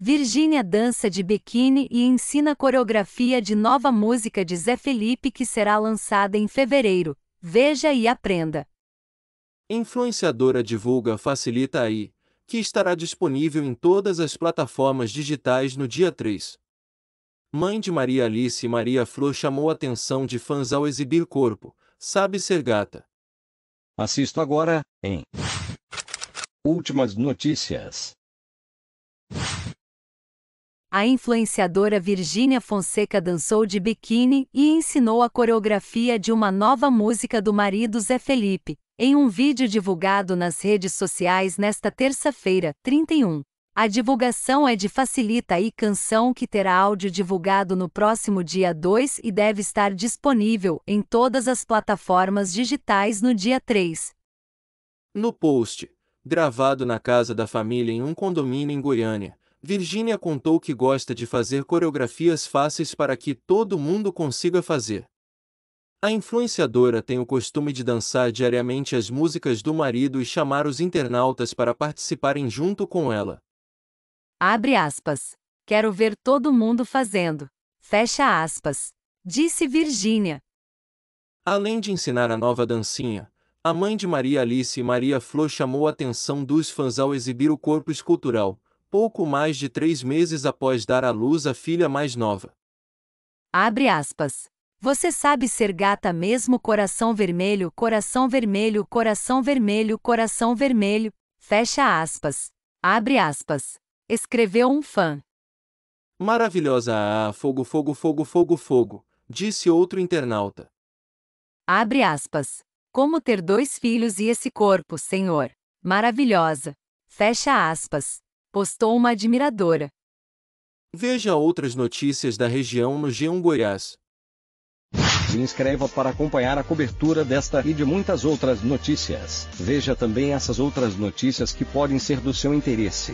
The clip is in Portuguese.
Virgínia dança de biquíni e ensina coreografia de nova música de Zé Felipe que será lançada em fevereiro. Veja e aprenda. Influenciadora divulga Facilita aí, que estará disponível em todas as plataformas digitais no dia 3. Mãe de Maria Alice e Maria Flor chamou a atenção de fãs ao exibir corpo. Sabe ser gata. Assisto agora, em Últimas notícias. A influenciadora Virgínia Fonseca dançou de biquíni e ensinou a coreografia de uma nova música do marido Zé Felipe, em um vídeo divulgado nas redes sociais nesta terça-feira, 31. A divulgação é de Facilita e Canção, que terá áudio divulgado no próximo dia 2 e deve estar disponível em todas as plataformas digitais no dia 3. No post, gravado na casa da família em um condomínio em Goiânia, Virginia contou que gosta de fazer coreografias fáceis para que todo mundo consiga fazer. A influenciadora tem o costume de dançar diariamente as músicas do marido e chamar os internautas para participarem junto com ela. Abre aspas. Quero ver todo mundo fazendo. Fecha aspas. Disse Virginia. Além de ensinar a nova dancinha, a mãe de Maria Alice e Maria Flor chamou a atenção dos fãs ao exibir o corpo escultural, pouco mais de três meses após dar à luz a filha mais nova. Abre aspas. Você sabe ser gata mesmo coração vermelho, coração vermelho, coração vermelho, coração vermelho. Fecha aspas. Abre aspas. Escreveu um fã. Maravilhosa ah, ah fogo, fogo, fogo, fogo, fogo, disse outro internauta. Abre aspas. Como ter dois filhos e esse corpo, senhor. Maravilhosa. Fecha aspas postou uma admiradora. Veja outras notícias da região no G1 Goiás. Se inscreva para acompanhar a cobertura desta e de muitas outras notícias. Veja também essas outras notícias que podem ser do seu interesse.